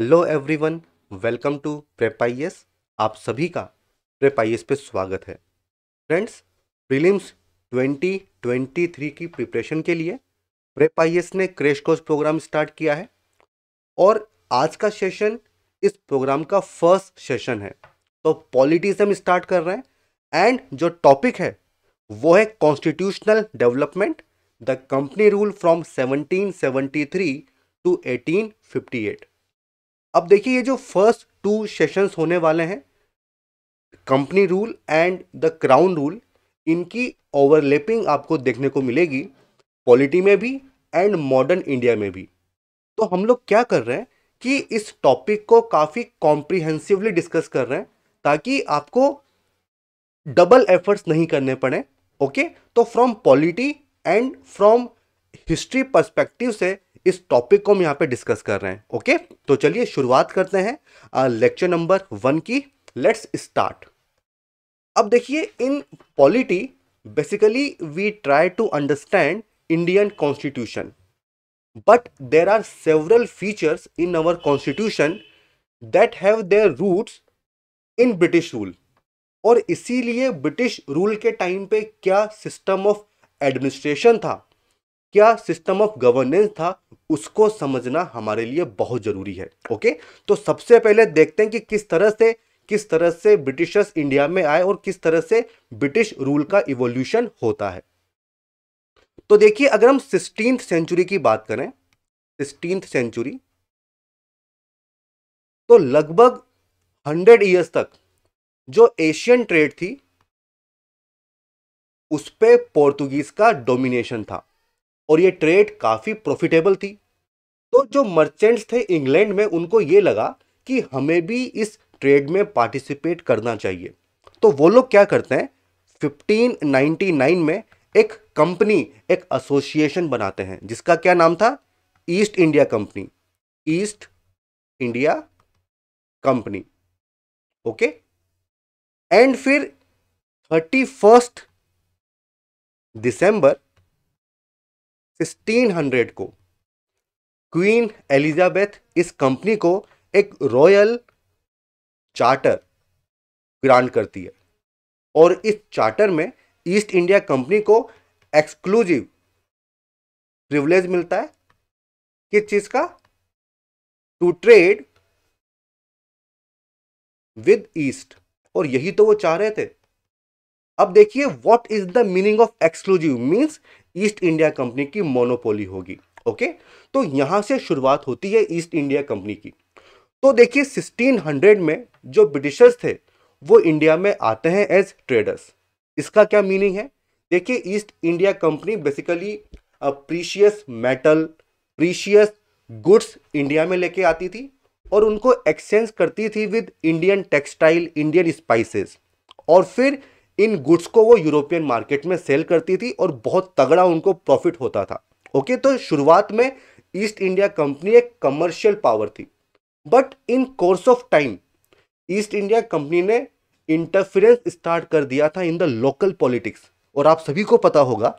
Hello everyone welcome to prep I A S आप सभी का प्रेपाइएस पे स्वागत है फ्रेंड्स प्रीलिम्स 2023 की प्रिपरेशन के लिए प्रेपाइएस ने क्रेश कोर्स प्रोग्राम स्टार्ट किया है और आज का सेशन इस प्रोग्राम का फर्स्ट सेशन है तो पॉलिटिक्स हम स्टार्ट कर रहे हैं एंड जो टॉपिक है वो है constitutional development the company rule from 1773 to 1858 अब देखिए ये जो फर्स्ट टू सेशंस होने वाले हैं company rule and the crown rule इनकी ओवरलैपिंग आपको देखने को मिलेगी पॉलिटी में भी एंड मॉडर्न इंडिया में भी तो हम लोग क्या कर रहे हैं कि इस टॉपिक को काफ़ी कॉम्प्रिहेंसिवली डिस्कस कर रहे हैं ताकि आपको डबल एफर्ट्स नहीं करने पड़े ओके तो from polity and from history perspective से इस टॉपिक को हम यहाँ पे डिस्कस कर रहे हैं ओके तो चलिए शुरुआत करते हैं लेक्चर नंबर वन की लेट्स स्टार्ट अब देखिए in polity basically we try to understand Indian constitution but there are several features in our constitution that have their roots in British rule और इसीलिए ब्रिटिश रूल के time पे क्या system of administration था क्या system of governance था उसको समझना हमारे लिए बहुत ज़रूरी है ओके तो सबसे पहले देखते हैं कि किस तरह से किस तरह से ब्रिटिशर्स इंडिया में आए और किस तरह से ब्रिटिश रूल का इवोल्यूशन होता है तो देखिए अगर हम सिक्सटीन सेंचुरी की बात करें सिक्सटीन सेंचुरी तो लगभग हंड्रेड ईयर्स तक जो एशियन ट्रेड थी उस पर पोर्तुगीज का डोमिनेशन था और ये ट्रेड काफ़ी प्रॉफिटेबल थी तो जो मर्चेंट्स थे इंग्लैंड में उनको ये लगा कि हमें भी इस ट्रेड में पार्टिसिपेट करना चाहिए तो वो लोग क्या करते हैं 1599 में एक कंपनी एक एसोसिएशन बनाते हैं जिसका क्या नाम था East India company East India company okay and फिर थर्टी फर्स्ट दिसंबर 1600 को क्वीन एलिजाबेथ इस कंपनी को एक रॉयल चार्टर ग्रांट करती है और इस चार्टर में ईस्ट इंडिया कंपनी को एक्सक्लूसिव प्रिवलेज मिलता है किस चीज़ का टू ट्रेड विद ईस्ट और यही तो वो चाह रहे थे अब देखिए what is the meaning of exclusive means East India company की मोनोपोली होगी ओके तो यहाँ से शुरुआत होती है ईस्ट इंडिया कंपनी की तो देखिए 1600 में जो ब्रिटिशर्स थे वो इंडिया में आते हैं एज ट्रेडर्स इसका क्या मीनिंग है देखिए East India company basically precious metal precious goods India में लेके आती थी और उनको एक्सचेंज करती थी with Indian textile Indian spices और फिर इन गुड्स को वो यूरोपियन मार्केट में सेल करती थी और बहुत तगड़ा उनको प्रॉफिट होता था ओके तो शुरुआत में ईस्ट इंडिया कंपनी एक कमर्शियल पावर थी but in course of time East India company ने इंटरफेरेंस स्टार्ट कर दिया था इन द लोकल पॉलिटिक्स और आप सभी को पता होगा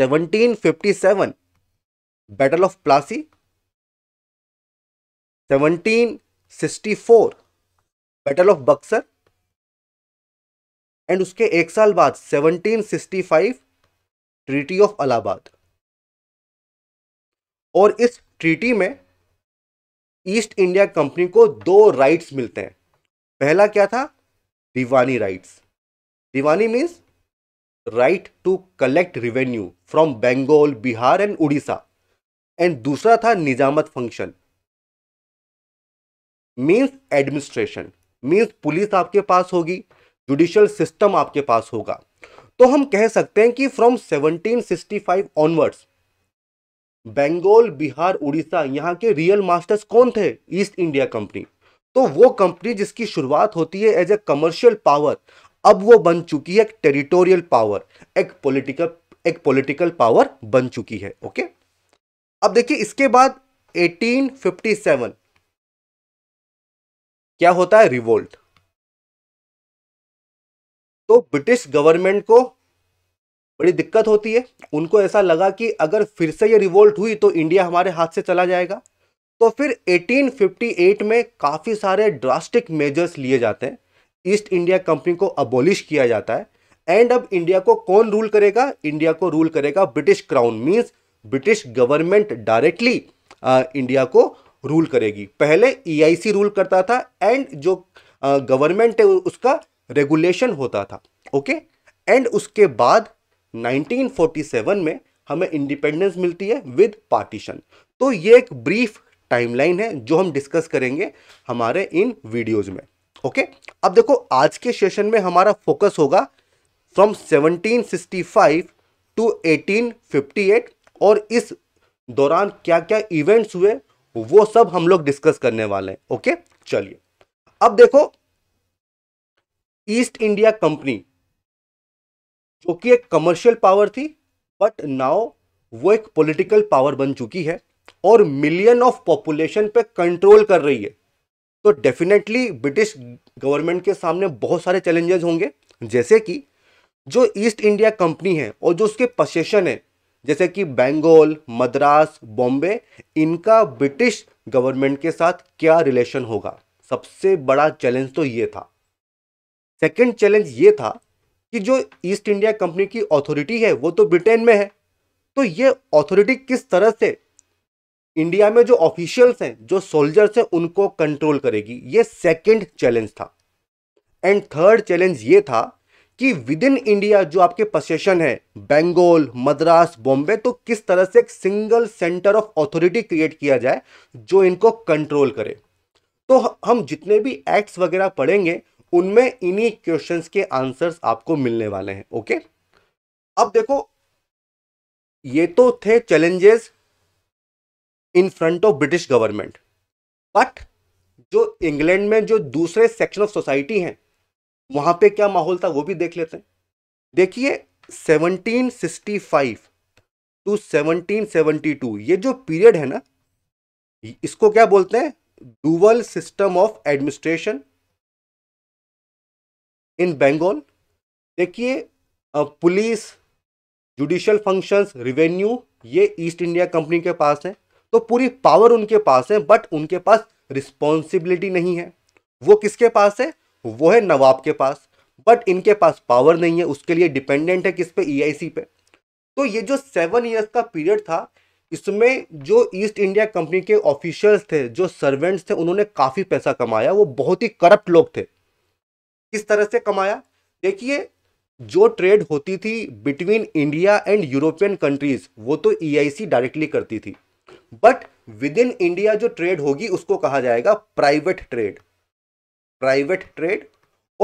1757 battle of Plassey 1764 battle of Buxar and उसके एक साल बाद 1765 ट्रीटी ऑफ अलाहाबाद और इस ट्रीटी में ईस्ट इंडिया कंपनी को दो राइट्स मिलते हैं पहला क्या था Diwani rights Diwani means right to collect revenue from Bengal Bihar and Orissa and दूसरा था Nizamat function means administration means police आपके पास होगी जुडिशल सिस्टम आपके पास होगा तो हम कह सकते हैं कि फ्रॉम 1765 ऑनवर्ड्स बंगाल बिहार उड़ीसा यहाँ के रियल मास्टर्स कौन थे ईस्ट इंडिया कंपनी तो वो कंपनी जिसकी शुरुआत होती है एज ए कमर्शियल पावर अब वो बन चुकी है एक टेरिटोरियल पावर एक पॉलिटिकल एक पॉलिटिकल पावर बन चुकी है ओके अब देखिए इसके बाद 1857 क्या होता है रिवोल्ट तो ब्रिटिश गवर्नमेंट को बड़ी दिक्कत होती है उनको ऐसा लगा कि अगर फिर से ये रिवोल्ट हुई तो इंडिया हमारे हाथ से चला जाएगा तो फिर 1858 में काफ़ी सारे ड्रास्टिक मेजर्स लिए जाते हैं ईस्ट इंडिया कंपनी को अबोलिश किया जाता है एंड अब इंडिया को कौन रूल करेगा इंडिया को रूल करेगा British crown means British government directly India को रूल करेगी पहले ईआईसी e रूल करता था एंड जो गवर्नमेंट है उसका रेगुलेशन होता था ओके एंड उसके बाद 1947 में हमें इंडिपेंडेंस मिलती है विद पार्टीशन तो ये एक ब्रीफ टाइमलाइन है जो हम डिस्कस करेंगे हमारे इन वीडियोज में ओके अब देखो आज के सेशन में हमारा फोकस होगा फ्रॉम 1765 टू 1858 और इस दौरान क्या क्या इवेंट्स हुए वो सब हम लोग डिस्कस करने वाले हैं ओके चलिए अब देखो ईस्ट इंडिया कंपनी जो कि एक कमर्शियल पावर थी बट नाउ वो एक पॉलिटिकल पावर बन चुकी है और मिलियन ऑफ पॉपुलेशन पे कंट्रोल कर रही है तो डेफिनेटली ब्रिटिश गवर्नमेंट के सामने बहुत सारे चैलेंजेस होंगे जैसे कि जो ईस्ट इंडिया कंपनी है और जो उसके पसेशन है जैसे कि बेंगोल मद्रास बॉम्बे इनका ब्रिटिश गवर्नमेंट के साथ क्या रिलेशन होगा सबसे बड़ा चैलेंज तो ये था सेकंड चैलेंज ये था कि जो ईस्ट इंडिया कंपनी की अथॉरिटी है वो तो ब्रिटेन में है तो ये अथॉरिटी किस तरह से इंडिया में जो ऑफिशियल्स हैं जो सोल्जर्स हैं उनको कंट्रोल करेगी ये सेकंड चैलेंज था एंड थर्ड चैलेंज ये था कि विद इन इंडिया जो आपके पसेशन है बेंगोल मद्रास बॉम्बे तो किस तरह से एक single centre of authority create किया जाए जो इनको कंट्रोल करे तो हम जितने भी एक्ट्स वगैरह पढ़ेंगे उनमें इन्हीं क्वेश्चन के आंसर्स आपको मिलने वाले हैं ओके अब देखो ये तो थे challenges in front of British government but जो इंग्लैंड में जो दूसरे सेक्शन ऑफ सोसाइटी हैं वहां पे क्या माहौल था वो भी देख लेते हैं देखिए 1765 टू 1772 ये जो पीरियड है ना इसको क्या बोलते हैं dual system of administration in Bengal देखिए पुलिस जुडिशल फंक्शंस रिवेन्यू ये ईस्ट इंडिया कंपनी के पास है तो पूरी पावर उनके पास है बट उनके पास रिस्पॉन्सिबिलिटी नहीं है वो किसके पास है वो है नवाब के पास बट इनके पास पावर नहीं है उसके लिए डिपेंडेंट है किस पे ई e पे तो ये जो सेवन ईयर्स का पीरियड था इसमें जो ईस्ट इंडिया कंपनी के ऑफिशियल्स थे जो सर्वेंट्स थे उन्होंने काफ़ी पैसा कमाया वो बहुत ही करप्ट लोग थे किस तरह से कमाया देखिए जो ट्रेड होती थी between India and European countries वो तो ईआईसी e डायरेक्टली करती थी बट विद इन इंडिया जो ट्रेड होगी उसको कहा जाएगा प्राइवेट ट्रेड प्राइवेट ट्रेड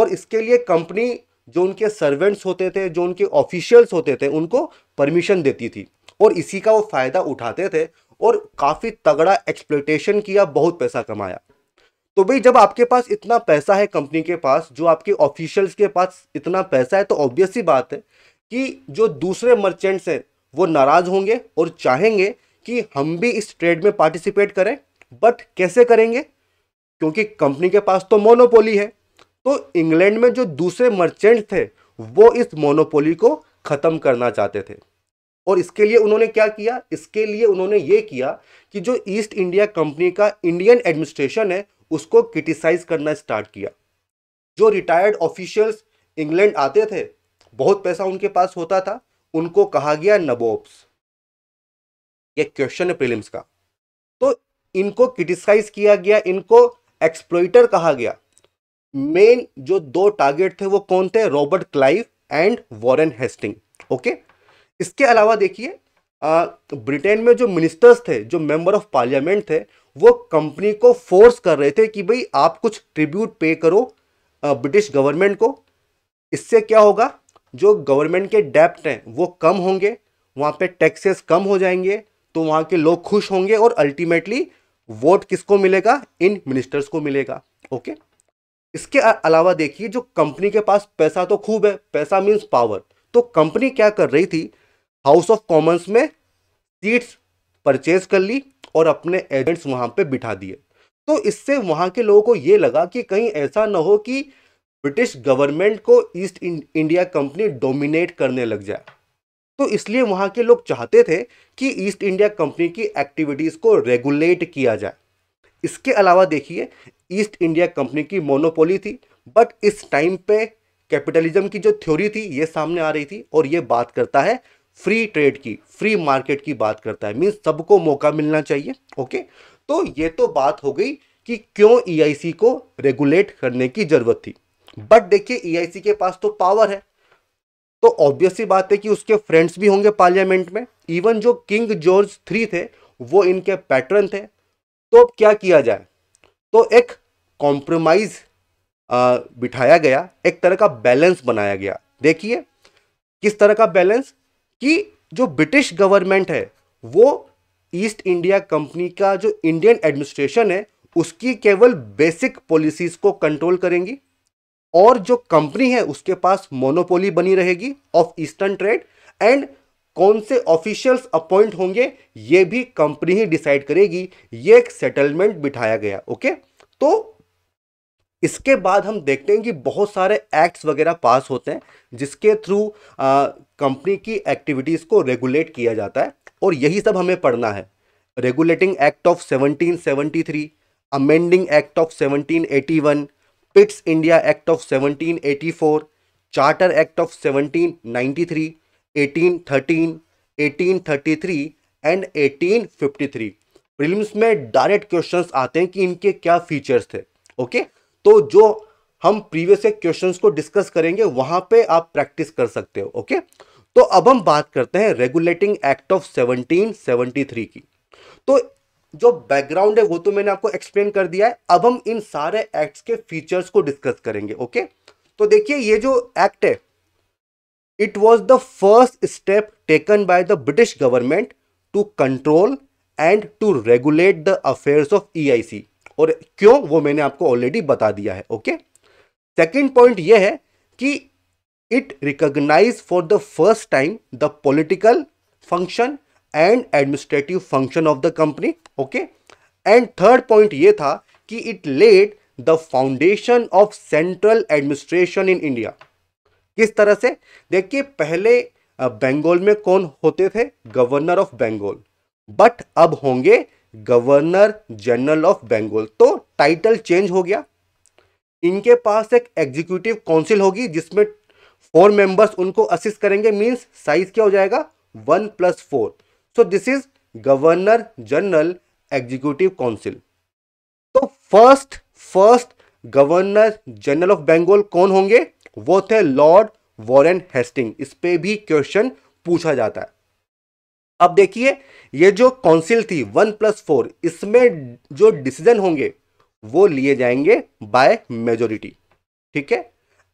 और इसके लिए कंपनी जो उनके सर्वेंट्स होते थे जो उनके ऑफिशियल्स होते थे उनको परमिशन देती थी और इसी का वो फ़ायदा उठाते थे और काफ़ी तगड़ा एक्सप्लोटेशन किया बहुत पैसा कमाया तो भाई जब आपके पास इतना पैसा है कंपनी के पास जो आपके ऑफिशियल्स के पास इतना पैसा है तो ऑब्वियस ही बात है कि जो दूसरे मर्चेंट्स हैं वो नाराज़ होंगे और चाहेंगे कि हम भी इस ट्रेड में पार्टिसिपेट करें बट कैसे करेंगे क्योंकि कंपनी के पास तो मोनोपोली है तो इंग्लैंड में जो दूसरे मर्चेंट थे वो इस मोनोपोली को ख़त्म करना चाहते थे और इसके लिए उन्होंने क्या किया इसके लिए उन्होंने ये किया कि जो ईस्ट इंडिया कंपनी का इंडियन एडमिनिस्ट्रेशन है उसको क्रिटिसाइज करना स्टार्ट किया जो रिटायर्ड ऑफिशियल्स इंग्लैंड आते थे बहुत पैसा उनके पास होता था उनको कहा गया नबोब्स ये क्वेश्चन है प्रिलिम्स का तो इनको क्रिटिसाइज किया गया इनको एक्सप्लोइटर कहा गया मेन जो दो टारगेट थे वो कौन थे Robert Clive and Warren Hasting okay इसके अलावा देखिए ब्रिटेन में जो मिनिस्टर्स थे जो मेंबर ऑफ पार्लियामेंट थे वो कंपनी को फोर्स कर रहे थे कि भाई आप कुछ ट्रिब्यूट पे करो ब्रिटिश गवर्नमेंट को इससे क्या होगा जो गवर्नमेंट के डेप्ट हैं वो कम होंगे वहाँ पे टैक्सेस कम हो जाएंगे तो वहाँ के लोग खुश होंगे और अल्टीमेटली वोट किसको मिलेगा इन मिनिस्टर्स को मिलेगा ओके इसके अलावा देखिए जो कंपनी के पास पैसा तो खूब है पैसा मीन्स पावर तो कंपनी क्या कर रही थी हाउस ऑफ कॉमन्स में सीट्स परचेज कर ली और अपने एजेंट्स वहाँ पर बिठा दिए तो इससे वहाँ के लोगों को ये लगा कि कहीं ऐसा ना हो कि ब्रिटिश गवर्नमेंट को ईस्ट इंडिया कंपनी डोमिनेट करने लग जाए तो इसलिए वहाँ के लोग चाहते थे कि ईस्ट इंडिया कंपनी की एक्टिविटीज़ को रेगुलेट किया जाए इसके अलावा देखिए ईस्ट इंडिया कंपनी की मोनोपोली थी बट इस टाइम पे कैपिटलिज्म की जो थ्योरी थी ये सामने आ रही थी और ये बात करता है फ्री ट्रेड की फ्री मार्केट की बात करता है मीन्स सबको मौका मिलना चाहिए ओके तो ये तो बात हो गई कि क्यों ई e को रेगुलेट करने की जरूरत थी बट देखिए ई e के पास तो पावर है तो ऑब्वियस बात है कि उसके फ्रेंड्स भी होंगे पार्लियामेंट में इवन जो किंग जॉर्ज थ्री थे वो इनके पैटर्न थे तो अब क्या किया जाए तो एक कॉम्प्रोमाइज बिठाया गया एक तरह का बैलेंस बनाया गया देखिए किस तरह का बैलेंस कि जो ब्रिटिश गवर्नमेंट है वो ईस्ट इंडिया कंपनी का जो इंडियन एडमिनिस्ट्रेशन है उसकी केवल बेसिक पॉलिसीज़ को कंट्रोल करेंगी और जो कंपनी है उसके पास मोनोपोली बनी रहेगी ऑफ ईस्टर्न ट्रेड एंड कौन से ऑफिशियल्स अपॉइंट होंगे ये भी कंपनी ही डिसाइड करेगी ये एक सेटलमेंट बिठाया गया ओके तो इसके बाद हम देखते हैं कि बहुत सारे एक्ट्स वगैरह पास होते हैं जिसके थ्रू कंपनी की एक्टिविटीज़ को रेगुलेट किया जाता है और यही सब हमें पढ़ना है regulating act of 1773, amending act of 1781, Pitt's India act of 1784, charter act of 1793, 1813, 1833 and 1853 fifty में डायरेक्ट क्वेश्चंस आते हैं कि इनके क्या फीचर्स थे ओके okay? तो जो हम प्रीवियस क्वेश्चंस को डिस्कस करेंगे वहां पे आप प्रैक्टिस कर सकते हो ओके तो अब हम बात करते हैं रेगुलेटिंग एक्ट ऑफ 1773 की तो जो बैकग्राउंड है वो तो मैंने आपको एक्सप्लेन कर दिया है अब हम इन सारे एक्ट्स के फीचर्स को डिस्कस करेंगे ओके तो देखिए ये जो एक्ट है it was the first step taken by the British government to control and to regulate the affairs of E और क्यों वो मैंने आपको ऑलरेडी बता दिया है ओके सेकेंड पॉइंट ये है कि it recognise for the first time the political function and administrative function of the company okay and third point ये था कि it led the foundation of central administration in India किस तरह से देखिए पहले बंगाल में कौन होते थे गवर्नर ऑफ बंगाल बट अब होंगे गवर्नर जनरल ऑफ बंगाल तो टाइटल चेंज हो गया इनके पास एक एग्जीक्यूटिव काउंसिल होगी जिसमें फोर मेंबर्स उनको असिस्ट करेंगे मींस साइज क्या हो जाएगा one plus four so this is governor general executive council तो first first governor general of Bengal कौन होंगे वो थे लॉर्ड वॉरेन हेस्टिंग इस पर भी क्वेश्चन पूछा जाता है अब देखिए ये जो काउंसिल थी वन प्लस फोर इसमें जो डिसीजन होंगे वो लिए जाएंगे बाय मेजोरिटी ठीक है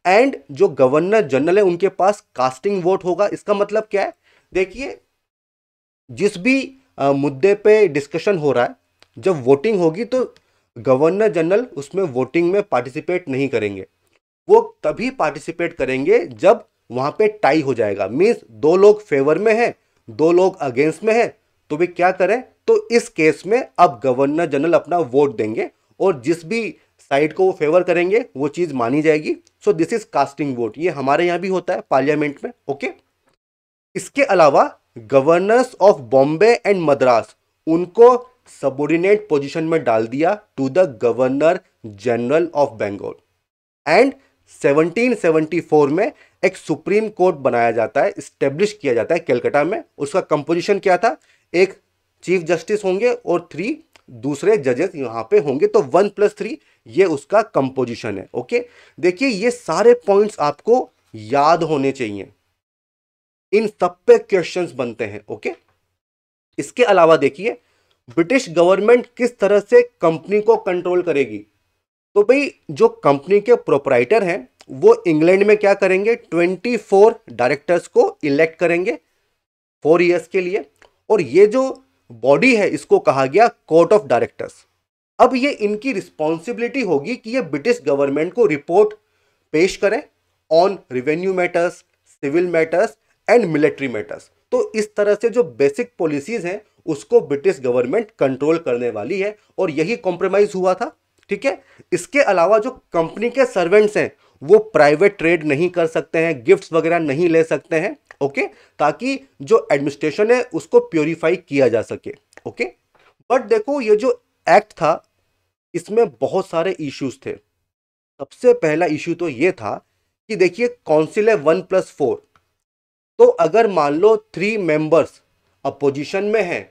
एंड जो गवर्नर जनरल है उनके पास कास्टिंग वोट होगा इसका मतलब क्या है देखिए जिस भी आ, मुद्दे पे डिस्कशन हो रहा है जब वोटिंग होगी तो गवर्नर जनरल उसमें वोटिंग में पार्टिसिपेट नहीं करेंगे वो तभी पार्टिसिपेट करेंगे जब वहां पे टाई हो जाएगा मीन्स दो लोग फेवर में हैं दो लोग अगेंस्ट में है तो भी क्या करें तो इस केस में अब गवर्नर जनरल अपना वोट देंगे और जिस भी साइड को वो फेवर करेंगे वो चीज़ मानी जाएगी so this is casting vote ये हमारे यहाँ भी होता है पार्लियामेंट में ओके इसके अलावा governors of Bombay and Madras उनको सबोर्डिनेट पोजीशन में डाल दिया to the governor general of Bengal and 1774 में एक सुप्रीम कोर्ट बनाया जाता है स्टेब्लिश किया जाता है कैलकटा में उसका कंपोजिशन क्या था एक चीफ जस्टिस होंगे और थ्री दूसरे जजेस यहाँ पे होंगे तो वन प्लस थ्री ये उसका कंपोजिशन है ओके देखिए ये सारे पॉइंट्स आपको याद होने चाहिए इन सब पे क्वेश्चन बनते हैं ओके इसके अलावा देखिए ब्रिटिश गवर्नमेंट किस तरह से कंपनी को कंट्रोल करेगी तो भाई जो कंपनी के प्रोपराइटर हैं वो इंग्लैंड में क्या करेंगे ट्वेंटी फोर डायरेक्टर्स को इलेक्ट करेंगे फोर ईयर्स के लिए और ये जो बॉडी है इसको कहा गया कोर्ट ऑफ डायरेक्टर्स अब ये इनकी रिस्पॉन्सिबिलिटी होगी कि ये ब्रिटिश गवर्नमेंट को रिपोर्ट पेश करें on revenue matters civil matters and military matters तो इस तरह से जो बेसिक पॉलिसीज हैं उसको ब्रिटिश गवर्नमेंट कंट्रोल करने वाली है और यही कॉम्प्रोमाइज हुआ था ठीक है इसके अलावा जो कंपनी के सर्वेंट्स हैं वो प्राइवेट ट्रेड नहीं कर सकते हैं गिफ्ट्स वगैरह नहीं ले सकते हैं ओके ताकि जो एडमिनिस्ट्रेशन है उसको प्योरीफाई किया जा सके ओके बट देखो ये जो एक्ट था इसमें बहुत सारे इश्यूज थे सबसे पहला इशू तो ये था कि देखिए काउंसिल है वन प्लस फोर तो अगर मान लो थ्री मेंबर्स अपोजिशन में हैं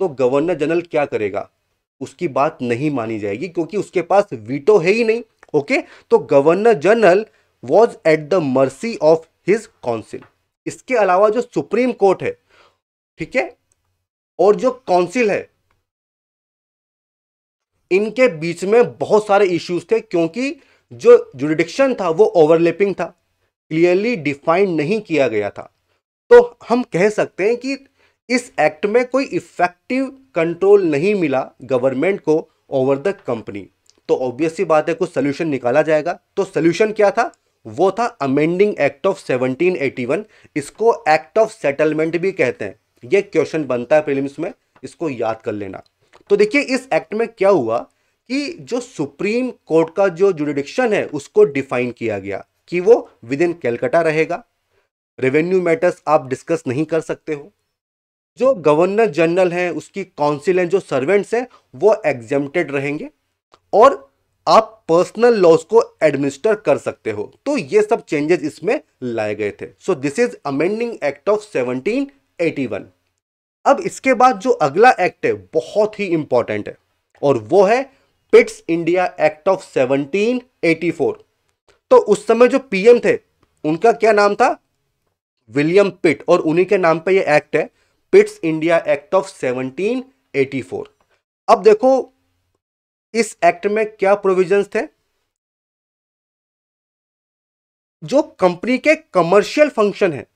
तो गवर्नर जनरल क्या करेगा उसकी बात नहीं मानी जाएगी क्योंकि उसके पास वीटो है ही नहीं ओके तो governor general was at the mercy of his council इसके अलावा जो सुप्रीम कोर्ट है ठीक है और जो काउंसिल है इनके बीच में बहुत सारे इश्यूज थे क्योंकि जो जुडिडिक्शन था वो ओवरलैपिंग था क्लियरली डिफाइंड नहीं किया गया था तो हम कह सकते हैं कि इस एक्ट में कोई इफेक्टिव कंट्रोल नहीं मिला गवर्नमेंट को ओवर द कंपनी तो ऑब्वियसली बात है कुछ सोल्यूशन निकाला जाएगा तो सोल्यूशन क्या था वो था अमेंडिंग एक्ट ऑफ 1781 इसको एक्ट ऑफ सेटलमेंट भी कहते हैं ये क्वेश्चन बनता है प्रीलिम्स में इसको याद कर लेना तो देखिए इस एक्ट में क्या हुआ कि जो सुप्रीम कोर्ट का जो जुडिडिक्शन है उसको डिफाइन किया गया कि वो विद इन कैलकाटा रहेगा रेवेन्यू मैटर्स आप डिस्कस नहीं कर सकते हो जो गवर्नर जनरल हैं उसकी काउंसिल हैं जो सर्वेंट्स हैं वो एग्जेम्प्टेड रहेंगे और आप पर्सनल लॉस को एडमिनिस्टर कर सकते हो तो ये सब चेंजेस इसमें लाए गए थे so this is amending act of 1781 अब इसके बाद जो अगला एक्ट है बहुत ही इंपॉर्टेंट है और वो है पिट्स इंडिया एक्ट ऑफ 1784 तो उस समय जो पीएम थे उनका क्या नाम था विलियम पिट और उन्हीं के नाम पे ये एक्ट है पिट्स इंडिया एक्ट ऑफ 1784 अब देखो इस एक्ट में क्या प्रोविजंस थे जो कंपनी के कमर्शियल फंक्शन है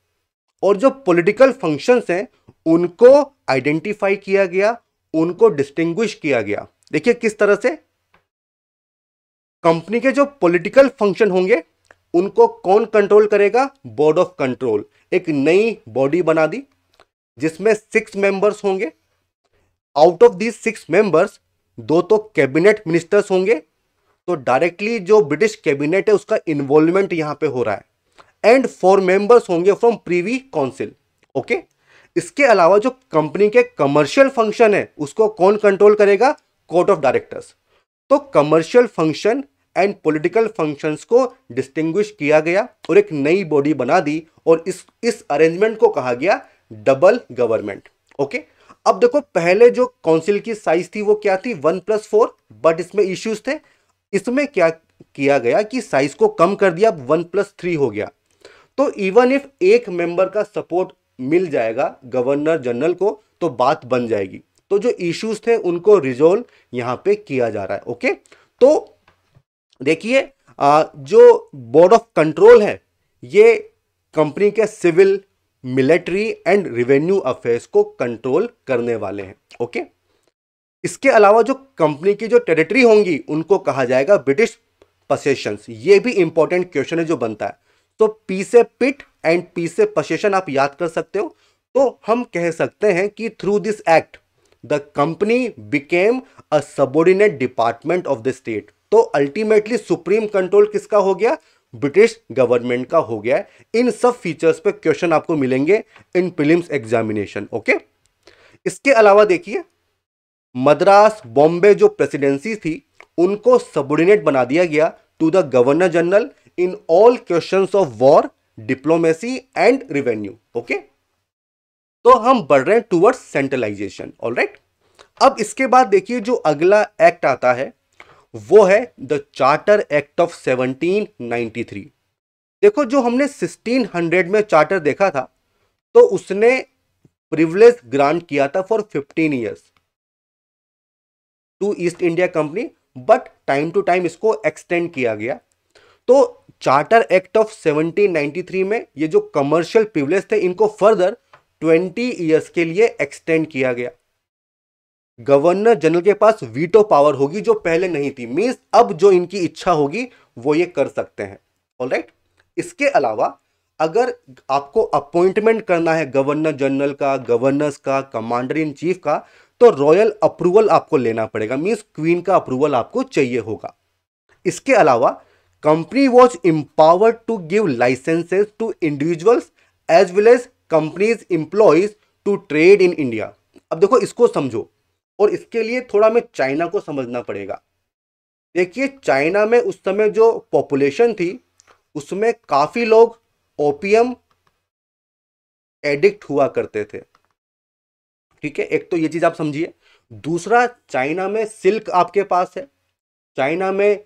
और जो पॉलिटिकल फंक्शंस हैं उनको आइडेंटिफाई किया गया उनको डिस्टिंग्विश किया गया देखिए किस तरह से कंपनी के जो पॉलिटिकल फंक्शन होंगे उनको कौन कंट्रोल करेगा बोर्ड ऑफ कंट्रोल एक नई बॉडी बना दी जिसमें सिक्स मेंबर्स होंगे out of these six members दो तो कैबिनेट मिनिस्टर्स होंगे तो डायरेक्टली जो ब्रिटिश कैबिनेट है उसका इन्वॉल्वमेंट यहां पे हो रहा है एंड फोर मेंबर्स होंगे फ्रॉम प्रीवी काउंसिल ओके इसके अलावा जो कंपनी के कमर्शियल फंक्शन है उसको कौन कंट्रोल करेगा कोर्ट ऑफ डायरेक्टर्स तो commercial function and political functions को डिस्टिंग्विश किया गया और एक नई बॉडी बना दी और इस इस अरेंजमेंट को कहा गया डबल गवर्नमेंट ओके okay? अब देखो पहले जो काउंसिल की साइज थी वो क्या थी वन प्लस फोर बट इसमें इश्यूज थे इसमें क्या किया गया कि साइज को कम कर दिया वन प्लस थ्री हो गया तो इवन इफ एक मेंबर का सपोर्ट मिल जाएगा गवर्नर जनरल को तो बात बन जाएगी तो जो इश्यूज थे उनको रिजोल्व यहां पे किया जा रहा है ओके तो देखिए जो बोर्ड ऑफ कंट्रोल है ये कंपनी के civil military and revenue affairs को कंट्रोल करने वाले हैं ओके इसके अलावा जो कंपनी की जो टेरिटरी होंगी उनको कहा जाएगा ब्रिटिश पसेशंस ये भी इंपॉर्टेंट क्वेश्चन है जो बनता है तो पी से पिट एंड पी से पसेशन आप याद कर सकते हो तो हम कह सकते हैं कि through this act the company became a subordinate department of the state तो अल्टीमेटली सुप्रीम कंट्रोल किसका हो गया ब्रिटिश गवर्नमेंट का हो गया है इन सब फीचर्स पे क्वेश्चन आपको मिलेंगे इन फिल्म एग्जामिनेशन ओके इसके अलावा देखिए मद्रास बॉम्बे जो प्रेसिडेंसी थी उनको सबोर्डिनेट बना दिया गया to the governor general in all question of war diplomacy and revenue okay तो हम बढ़ रहे हैं टूवर्ड्स सेंट्रलाइजेशन ऑल राइट अब इसके बाद देखिए जो अगला एक्ट आता है वो है द चार्टर एक्ट ऑफ 1793 देखो जो हमने 1600 में चार्टर देखा था तो उसने प्रिविलेज ग्रांट किया था for 15 years to East India Company but time to time इसको एक्सटेंड किया गया तो चार्टर एक्ट ऑफ 1793 में ये जो कमर्शियल प्रिविलेज थे इनको फर्दर 20 इयर्स के लिए एक्सटेंड किया गया गवर्नर जनरल के पास वीटो पावर होगी जो पहले नहीं थी मीन्स अब जो इनकी इच्छा होगी वो ये कर सकते हैं ऑल right? इसके अलावा अगर आपको अपॉइंटमेंट करना है गवर्नर जनरल का गवर्नर्स का कमांडर इन चीफ का तो रॉयल अप्रूवल आपको लेना पड़ेगा मीन्स क्वीन का अप्रूवल आपको चाहिए होगा इसके अलावा company was empowered to give licences to individuals as well as companies employees to trade in India अब देखो इसको समझो और इसके लिए थोड़ा हमें चाइना को समझना पड़ेगा देखिए चाइना में उस समय जो पॉपुलेशन थी उसमें काफ़ी लोग ओपीएम एडिक्ट हुआ करते थे ठीक है एक तो ये चीज़ आप समझिए दूसरा चाइना में सिल्क आपके पास है चाइना में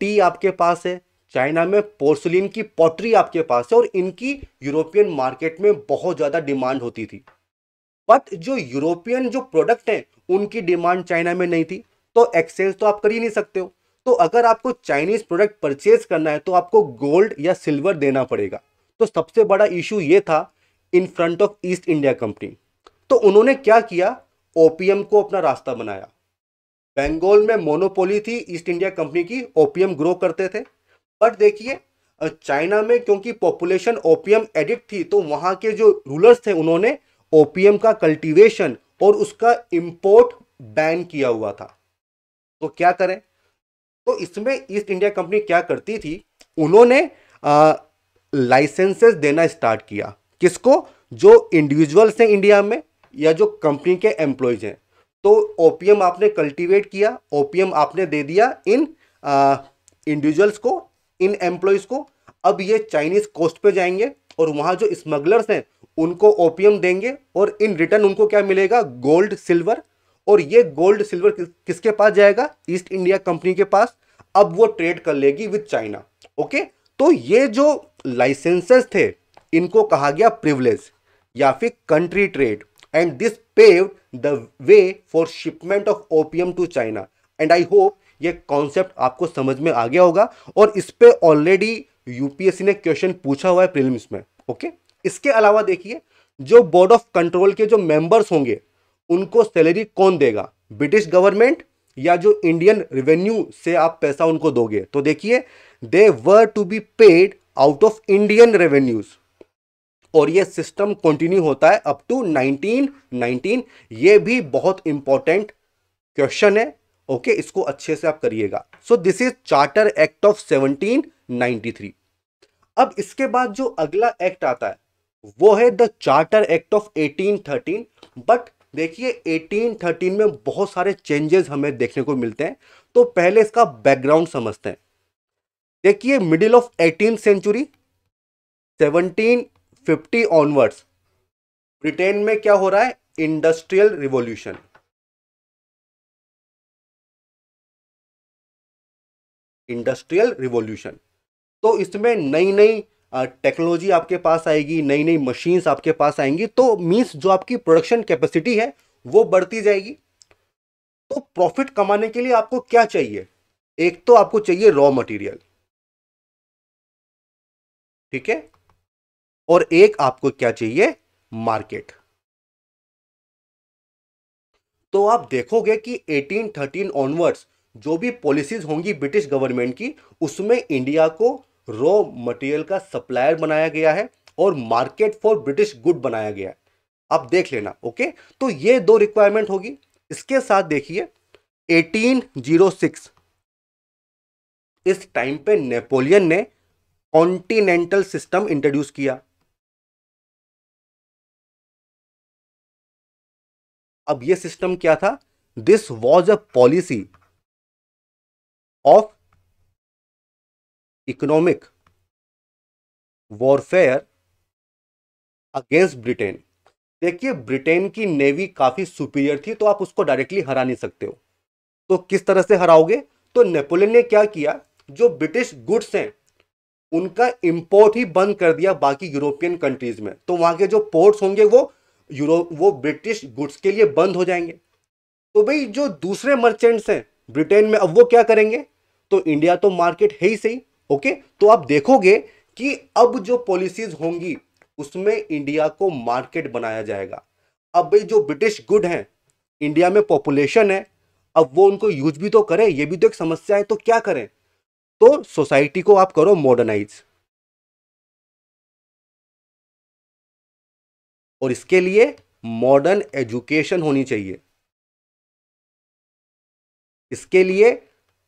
टी आपके पास है चाइना में पोर्सलिन की पॉटरी आपके पास है और इनकी यूरोपियन मार्केट में बहुत ज़्यादा डिमांड होती थी बट जो यूरोपियन जो प्रोडक्ट हैं उनकी डिमांड चाइना में नहीं थी तो एक्सचेंज तो आप कर ही नहीं सकते हो तो अगर आपको चाइनीज प्रोडक्ट परचेज करना है तो आपको गोल्ड या सिल्वर देना पड़ेगा तो सबसे बड़ा इशू ये था in front of East India Company तो उन्होंने क्या किया ओपीएम को अपना रास्ता बनाया बंगाल में मोनोपोली थी ईस्ट इंडिया कंपनी की ओपीएम ग्रो करते थे बट देखिए चाइना में क्योंकि पॉपुलेशन ओपीएम एडिक्ट थी तो वहां के जो रूलर्स थे उन्होंने ओपीएम का कल्टीवेशन और उसका इंपोर्ट बैन किया हुआ था तो क्या करें तो इसमें ईस्ट इंडिया कंपनी क्या करती थी उन्होंने लाइसेंसेस देना स्टार्ट किया किसको जो इंडिविजुअल्स हैं इंडिया में या जो कंपनी के एम्प्लॉयज हैं तो ओपीएम आपने कल्टीवेट किया ओपीएम आपने दे दिया इन इंडिविजुअल्स को इन एम्प्लॉयज़ को अब ये चाइनीज़ कोस्ट पे जाएंगे और वहां जो स्मगलर्स हैं उनको ओपियम देंगे और इन रिटर्न उनको क्या मिलेगा गोल्ड सिल्वर और ये गोल्ड सिल्वर किसके पास जाएगा ईस्ट इंडिया कंपनी के पास अब वो ट्रेड कर लेगी विद चाइना ओके तो ये जो लाइसेंसेस थे इनको कहा गया प्रिवलेज या फिर country trade and this pave the way for shipment of opium to China and I hope ये कॉन्सेप्ट आपको समझ में आ गया होगा और इस पर ऑलरेडी यूपीएससी ने क्वेश्चन पूछा हुआ है प्रिलिम्स में ओके okay? इसके अलावा देखिए जो बोर्ड ऑफ कंट्रोल के जो मेंबर्स होंगे उनको सैलरी कौन देगा ब्रिटिश गवर्नमेंट या जो इंडियन रेवेन्यू से आप पैसा उनको दोगे तो देखिए they were to be paid out of Indian revenues और ये सिस्टम कंटिन्यू होता है अप टू 1919 ये भी बहुत इंपॉर्टेंट क्वेश्चन है ओके इसको अच्छे से आप करिएगा so this is charter act of 1793 अब इसके बाद जो अगला एक्ट आता है वो है the charter act of 1813 but देखिए 1813 में बहुत सारे चेंजेस हमें देखने को मिलते हैं तो पहले इसका बैकग्राउंड समझते हैं देखिए middle of eighteen century 1750 onwards Britain में क्या हो रहा है इंडस्ट्रियल रिवॉल्यूशन इंडस्ट्रियल रिवॉल्यूशन तो इसमें नई नई टेक्नोलॉजी आपके पास आएगी नई नई मशीन्स आपके पास आएंगी तो मीन्स जो आपकी प्रोडक्शन कैपेसिटी है वो बढ़ती जाएगी तो प्रॉफिट कमाने के लिए आपको क्या चाहिए एक तो आपको चाहिए रॉ मटेरियल ठीक है और एक आपको क्या चाहिए मार्केट तो आप देखोगे कि 1813 ऑनवर्ड्स जो भी पॉलिसीज होंगी ब्रिटिश गवर्नमेंट की उसमें इंडिया को रॉ मटेरियल का सप्लायर बनाया गया है और मार्केट फॉर ब्रिटिश गुड बनाया गया है आप देख लेना ओके तो ये दो रिक्वायरमेंट होगी इसके साथ देखिए 1806 इस टाइम पे नेपोलियन ने कॉन्टिनेंटल सिस्टम इंट्रोड्यूस किया अब ये सिस्टम क्या था this was a policy of economic warfare against Britain देखिए ब्रिटेन की नेवी काफ़ी सुपीरियर थी तो आप उसको डायरेक्टली हरा नहीं सकते हो तो किस तरह से हराओगे तो नेपोलियन ने क्या किया जो ब्रिटिश गुड्स हैं उनका इंपोर्ट ही बंद कर दिया बाकी यूरोपियन कंट्रीज में तो वहां के जो पोर्ट्स होंगे वो यूरो वो ब्रिटिश गुड्स के लिए बंद हो जाएंगे तो भाई जो दूसरे मर्चेंट्स हैं ब्रिटेन में अब वो क्या करेंगे तो इंडिया तो मार्केट है ही सही ओके तो आप देखोगे कि अब जो पॉलिसीज होंगी उसमें इंडिया को मार्केट बनाया जाएगा अब भाई जो ब्रिटिश गुड हैं इंडिया में पॉपुलेशन है अब वो उनको यूज भी तो करें ये भी तो एक समस्या है तो क्या करें तो सोसाइटी को आप करो मॉडर्नाइज और इसके लिए मॉडर्न एजुकेशन होनी चाहिए इसके लिए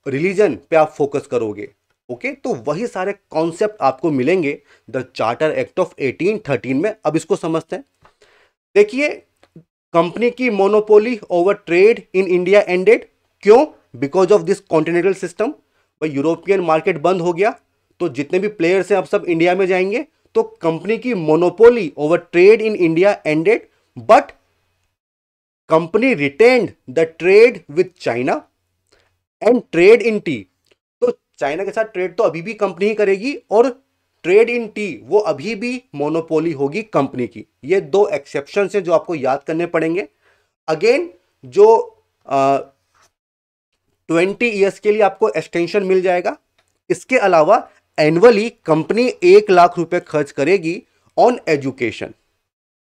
रिलीजन पे आप फोकस करोगे ओके तो वही सारे कॉन्सेप्ट आपको मिलेंगे द चार्टर एक्ट ऑफ 1813 में अब इसको समझते हैं देखिए कंपनी की monopoly over trade in India ended क्यों because of this continental system भाई यूरोपियन मार्केट बंद हो गया तो जितने भी प्लेयर्स हैं अब सब इंडिया में जाएंगे तो कंपनी की monopoly over trade in India ended but company retained the trade with China and trade in tea China के साथ ट्रेड तो अभी भी कंपनी ही करेगी और ट्रेड इन टी वो अभी भी मोनोपोली होगी कंपनी की ये दो एक्सेप्शन हैं जो आपको याद करने पड़ेंगे अगेन जो ट्वेंटी ईयर्स के लिए आपको एक्सटेंशन मिल जाएगा इसके अलावा एनुअली कंपनी एक लाख रुपए खर्च करेगी ऑन एजुकेशन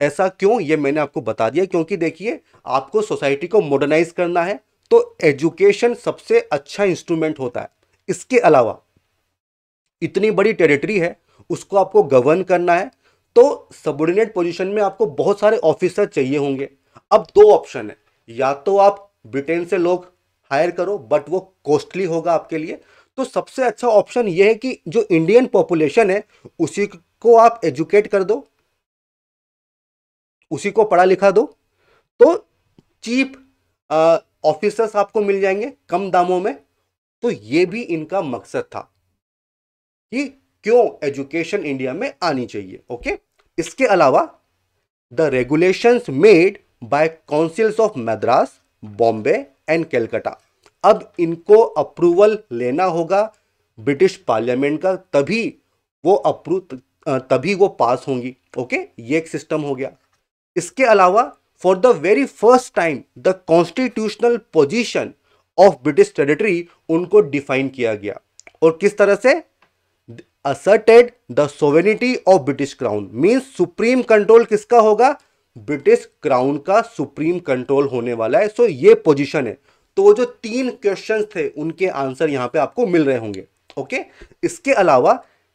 ऐसा क्यों ये मैंने आपको बता दिया क्योंकि देखिए आपको सोसाइटी को मॉडर्नाइज करना है तो एजुकेशन सबसे अच्छा इंस्ट्रूमेंट होता है इसके अलावा इतनी बड़ी टेरिटरी है उसको आपको गवर्न करना है तो सबोर्डिनेट पोजीशन में आपको बहुत सारे ऑफिसर चाहिए होंगे अब दो ऑप्शन है या तो आप ब्रिटेन से लोग हायर करो बट वो कॉस्टली होगा आपके लिए तो सबसे अच्छा ऑप्शन ये है कि जो इंडियन पॉपुलेशन है उसी को आप एजुकेट कर दो उसी को पढ़ा लिखा दो तो चीप ऑफिसर्स आपको मिल जाएंगे कम दामों में तो ये भी इनका मकसद था कि क्यों एजुकेशन इंडिया में आनी चाहिए ओके इसके अलावा the regulation made by councils of Madras Bombay and Calcutta अब इनको अप्रूवल लेना होगा ब्रिटिश पार्लियामेंट का तभी वो अप्रूव तभी वो पास होंगी ओके ये एक सिस्टम हो गया इसके अलावा for the very first time the constitutional position of British territory उनको डिफाइन किया गया और किस तरह से asserted the sovereignty of British crown means supreme control किसका होगा ब्रिटिश क्राउन का सुप्रीम कंट्रोल होने वाला है सो so, ये पोजीशन है तो जो तीन क्वेश्चंस थे उनके आंसर यहां पे आपको मिल रहे होंगे ओके okay? इसके अलावा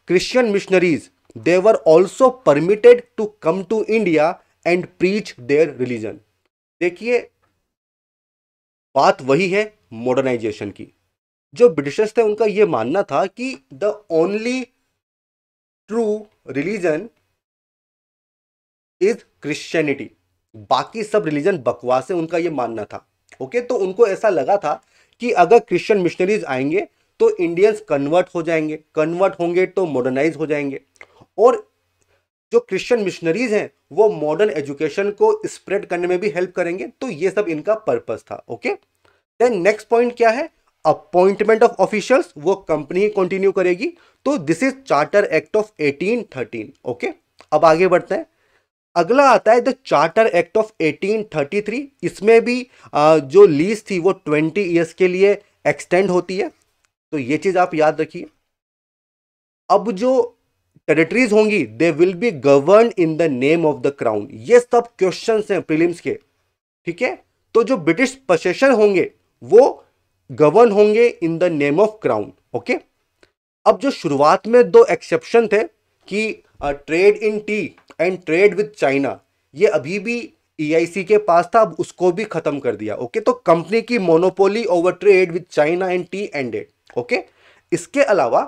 Christian missionaries they were also permitted to come to India and preach their religion देखिए बात वही है मॉडर्नाइजेशन की जो ब्रिटिशर्स थे उनका यह मानना था कि the only true religion is Christianity बाकी सब रिलीजन बकवास है उनका यह मानना था ओके तो उनको ऐसा लगा था कि अगर क्रिश्चियन मिशनरीज आएंगे तो इंडियंस कन्वर्ट हो जाएंगे कन्वर्ट होंगे तो मॉडर्नाइज हो जाएंगे और जो क्रिश्चियन मिशनरीज हैं वो मॉडर्न एजुकेशन को स्प्रेड करने में भी हेल्प करेंगे तो ये सब इनका पर्पस था ओके देन नेक्स्ट पॉइंट क्या है अपॉइंटमेंट ऑफ ऑफिशियल्स वो कंपनी कंटिन्यू करेगी तो this is charter act of 1813 okay अब आगे बढ़ते हैं अगला आता है द चार्टर एक्ट ऑफ 1833 इसमें भी आ, जो लीज थी वो 20 इयर्स के लिए एक्सटेंड होती है तो ये चीज़ आप याद रखिए अब जो टेरिटरीज होंगी they will be govern in the name of the crown ये सब क्वेश्चन हैं प्रीलिम्स के ठीक है तो जो ब्रिटिश प्रशेषण होंगे वो गवर्न होंगे in the name of crown okay अब जो शुरुआत में दो एक्सेप्शन थे कि trade in tea and trade with China ये अभी भी ई e के पास था अब उसको भी ख़त्म कर दिया ओके तो कंपनी की monopoly over trade with China and tea ended okay इसके अलावा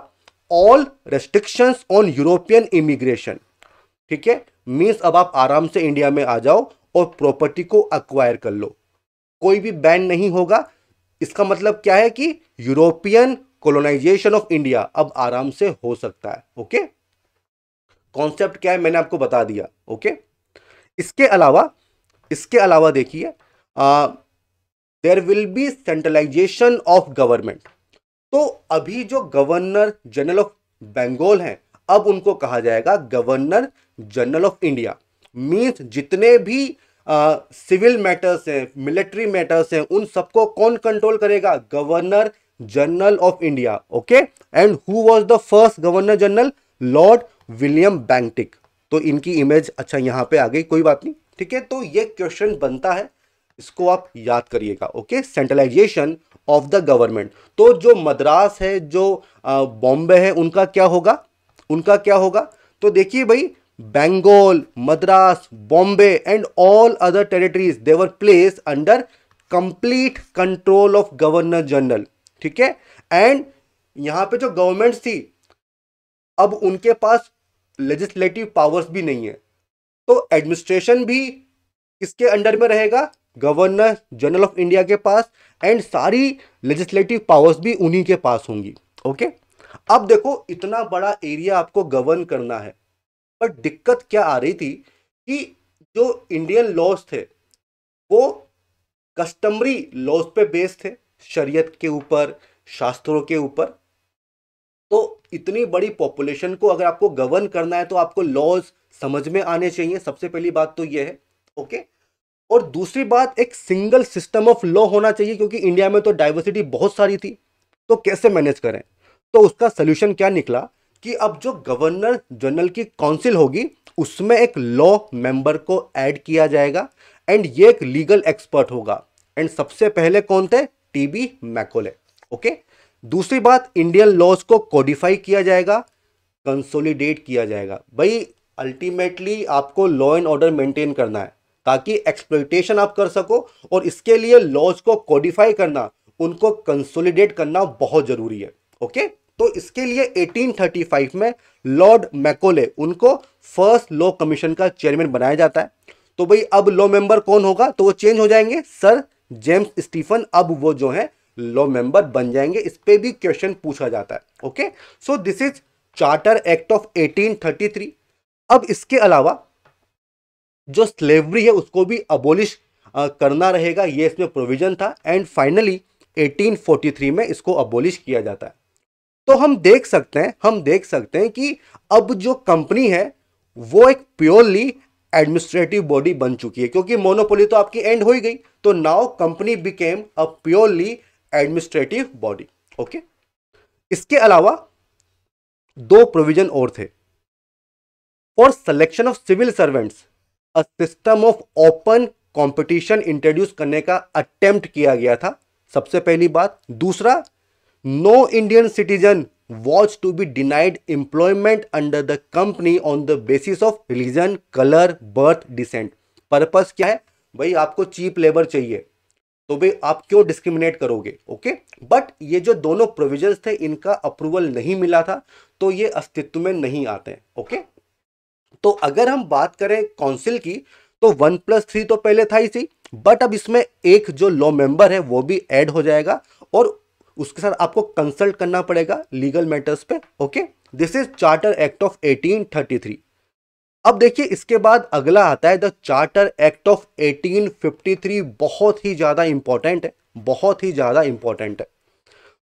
all restrictions on European immigration ठीक है मीन्स अब आप आराम से इंडिया में आ जाओ और प्रॉपर्टी को अक्वायर कर लो कोई भी बैन नहीं होगा इसका मतलब क्या है कि यूरोपियन कॉलोनाइजेशन ऑफ इंडिया अब आराम से हो सकता है ओके कॉन्सेप्ट क्या है मैंने आपको बता दिया ओके इसके अलावा इसके अलावा देखिए there will be centralisation of government तो अभी जो गवर्नर जनरल ऑफ बंगाल हैं अब उनको कहा जाएगा governor general of India means जितने भी सिविल मैटर्स हैं मिलिट्री मैटर्स हैं उन सबको कौन कंट्रोल करेगा governor general of India okay and who was the first governor general Lord William Bentinck तो इनकी इमेज अच्छा यहाँ पे आ गई कोई बात नहीं ठीक है तो ये क्वेश्चन बनता है इसको आप याद करिएगा okay centralisation of the government तो जो मद्रास है जो बॉम्बे है उनका क्या होगा उनका क्या होगा तो देखिए भाई Bengal Madras Bombay and all other territories they were place under complete control of governor general ठीक है एंड यहां पे जो गवर्नमेंट थी अब उनके पास लेजिस्लेटिव पावर्स भी नहीं है तो एडमिनिस्ट्रेशन भी इसके अंडर में रहेगा गवर्नर जनरल ऑफ इंडिया के पास एंड सारी लेजिस्लेटिव पावर्स भी उन्हीं के पास होंगी ओके अब देखो इतना बड़ा एरिया आपको गवर्न करना है पर दिक्कत क्या आ रही थी कि जो इंडियन लॉज थे वो कस्टमरी लॉज पे बेस्ड थे शरीयत के ऊपर शास्त्रों के ऊपर तो इतनी बड़ी पॉपुलेशन को अगर आपको गवर्न करना है तो आपको लॉज समझ में आने चाहिए सबसे पहली बात तो ये है ओके और दूसरी बात एक सिंगल सिस्टम ऑफ लॉ होना चाहिए क्योंकि इंडिया में तो डाइवर्सिटी बहुत सारी थी तो कैसे मैनेज करें तो उसका सोल्यूशन क्या निकला कि अब जो गवर्नर जनरल की काउंसिल होगी उसमें एक लॉ मेंबर को ऐड किया जाएगा एंड ये एक लीगल एक्सपर्ट होगा एंड सबसे पहले कौन थे टीबी मैकोले ओके दूसरी बात इंडियन लॉज को कोडिफाई किया जाएगा कंसोलिडेट किया जाएगा भाई अल्टीमेटली आपको लॉ एंड ऑर्डर मेंटेन करना है ताकि एक्सप्लोइटेशन आप कर सको और इसके लिए लॉज को कोडिफाई करना उनको कंसोलिडेट करना बहुत ज़रूरी है ओके तो इसके लिए 1835 में लॉर्ड मैकोले उनको फर्स्ट लॉ कमीशन का चेयरमैन बनाया जाता है तो भाई अब लॉ मेंबर कौन होगा तो वो चेंज हो जाएंगे सर जेम्स स्टीफन अब वो जो है लॉ मेंबर बन जाएंगे इस पर भी क्वेश्चन पूछा जाता है okay so this is charter act of 1833 अब इसके अलावा जो स्लेवरी है उसको भी अबोलिश करना रहेगा ये इसमें प्रोविजन था एंड फाइनली 1843 में इसको अबोलिश किया जाता है तो हम देख सकते हैं हम देख सकते हैं कि अब जो कंपनी है वो एक प्योरली एडमिनिस्ट्रेटिव बॉडी बन चुकी है क्योंकि मोनोपोली तो आपकी एंड हो ही गई तो now company became a purely administrative body okay इसके अलावा दो प्रोविजन और थे for selection of civil servants a system of open competition introduce करने का अटेम्प्ट किया गया था सबसे पहली बात दूसरा no Indian citizen was to be denied employment under the company on the basis of religion, color, birth, descent. Purpose क्या है भाई आपको चीप लेबर चाहिए तो भाई आप क्यों डिस्क्रिमिनेट करोगे ओके बट ये जो दोनों प्रोविजन थे इनका अप्रूवल नहीं मिला था तो ये अस्तित्व में नहीं आते हैं ओके तो अगर हम बात करें काउंसिल की तो वन प्लस थ्री तो पहले था ही सही बट अब इसमें एक जो लॉ मेंबर है वो भी ऐड हो जाएगा और उसके साथ आपको कंसल्ट करना पड़ेगा लीगल मैटर्स पे okay this is charter act of 1833 अब देखिए इसके बाद अगला आता है द चार्टर एक्ट ऑफ 1853 बहुत ही ज़्यादा इंपॉर्टेंट है बहुत ही ज़्यादा इंपॉर्टेंट है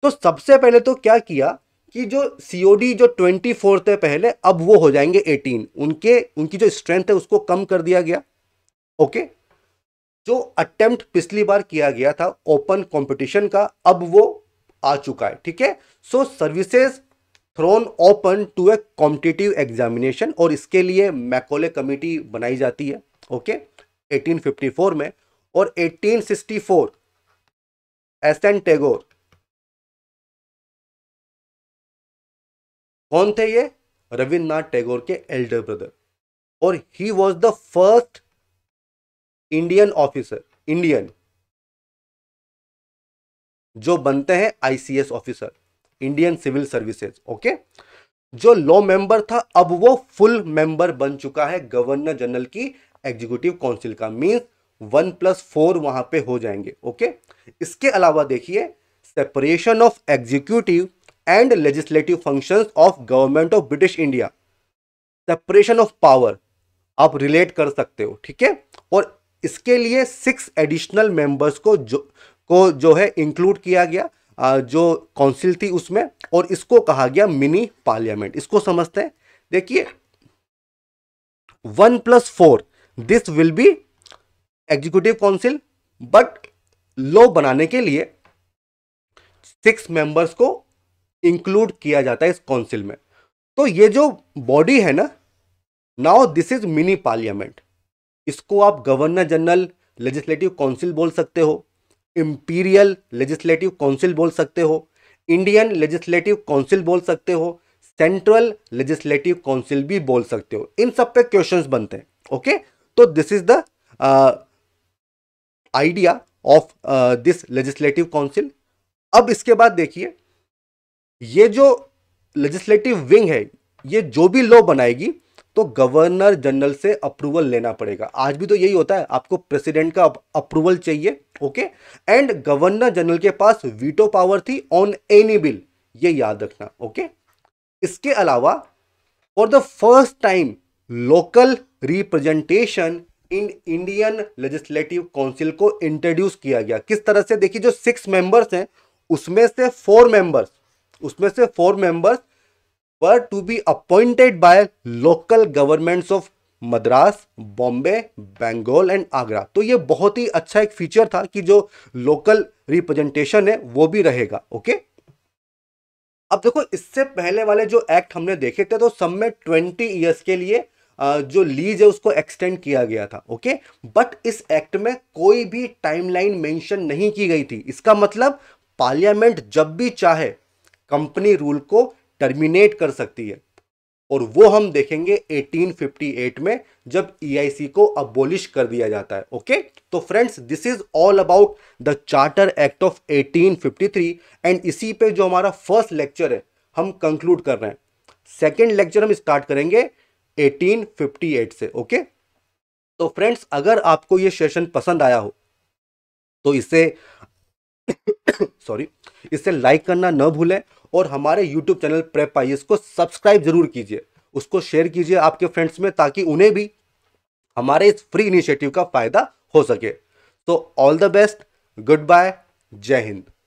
तो सबसे पहले तो क्या किया कि जो सीओडी जो ट्वेंटी फोर थे पहले अब वो हो जाएंगे एटीन उनके उनकी जो स्ट्रेंथ है उसको कम कर दिया गया ओके जो अटेम्प्ट पिछली बार किया गया था ओपन कंपटीशन का अब वो आ चुका है ठीक है so services thrown open to a competitive examination और इसके लिए मैकोले कमेटी बनाई जाती है ओके फिफ्टी फोर में और फोर एस एन टेगोर कौन थे ये रविन्द्रनाथ टैगोर के एल्डर ब्रदर और he was the first Indian officer Indian जो बनते हैं ICS officer Indian civil services okay जो लॉ मेंबर था अब वो फुल मेंबर बन चुका है गवर्नर जनरल की एग्जीक्यूटिव काउंसिल का मीन्स वन प्लस फोर वहां पे हो जाएंगे ओके इसके अलावा देखिए separation of executive and legislative function of government of British India separation of power आप रिलेट कर सकते हो ठीक है और इसके लिए सिक्स एडिशनल मेंबर्स को जो को जो है इंक्लूड किया गया जो काउंसिल थी उसमें और इसको कहा गया मिनी पार्लियामेंट इसको समझते हैं देखिए one plus four this will be executive council but law बनाने के लिए सिक्स मेंबर्स को इंक्लूड किया जाता है इस काउंसिल में तो ये जो बॉडी है ना now this is mini parliament इसको आप गवर्नर जनरल लेजिस्लेटिव काउंसिल बोल सकते हो इम्पीरियल लेजिस्लेटिव काउंसिल बोल सकते हो इंडियन लेजिस्लेटिव काउंसिल बोल सकते हो सेंट्रल लेजिस्लेटिव काउंसिल भी बोल सकते हो इन सब पे क्वेश्चंस बनते हैं ओके तो this is the idea of this legislative council अब इसके बाद देखिए ये जो लेजिस्लेटिव विंग है ये जो भी लॉ बनाएगी तो गवर्नर जनरल से अप्रूवल लेना पड़ेगा आज भी तो यही होता है आपको प्रेसिडेंट का अप्रूवल चाहिए ओके एंड गवर्नर जनरल के पास वीटो पावर थी ऑन एनी बिल ये याद रखना ओके इसके अलावा for the first time local representation in Indian legislative council को इंट्रोड्यूस किया गया किस तरह से देखिए जो सिक्स मेंबर्स हैं उसमें से फोर मेंबर्स उसमें से four members were to be appointed by local governments of Madras Bombay Bengal and Agra तो ये बहुत ही अच्छा एक फीचर था कि जो लोकल रिप्रेजेंटेशन है वो भी रहेगा ओके अब देखो इससे पहले वाले जो एक्ट हमने देखे थे तो सब में ट्वेंटी ईयर्स के लिए जो लीज है उसको एक्सटेंड किया गया था ओके बट इस एक्ट में कोई भी टाइमलाइन मेंशन नहीं की गई थी इसका मतलब पार्लियामेंट जब भी चाहे कंपनी रूल को टर्मिनेट कर सकती है और वो हम देखेंगे 1858 में जब ईआईसी e को अबोलिश कर दिया जाता है ओके तो friends this is all about the charter act of 1853 and इसी पे जो हमारा फर्स्ट लेक्चर है हम कंक्लूड कर रहे हैं सेकेंड लेक्चर हम स्टार्ट करेंगे 1858 से ओके तो फ्रेंड्स अगर आपको ये सेशन पसंद आया हो तो इसे सॉरी इसे लाइक करना ना भूलें और हमारे यूट्यूब चैनल प्रेप आई को सब्सक्राइब जरूर कीजिए उसको शेयर कीजिए आपके फ्रेंड्स में ताकि उन्हें भी हमारे इस फ्री इनिशिएटिव का फ़ायदा हो सके तो all the best goodbye जय हिंद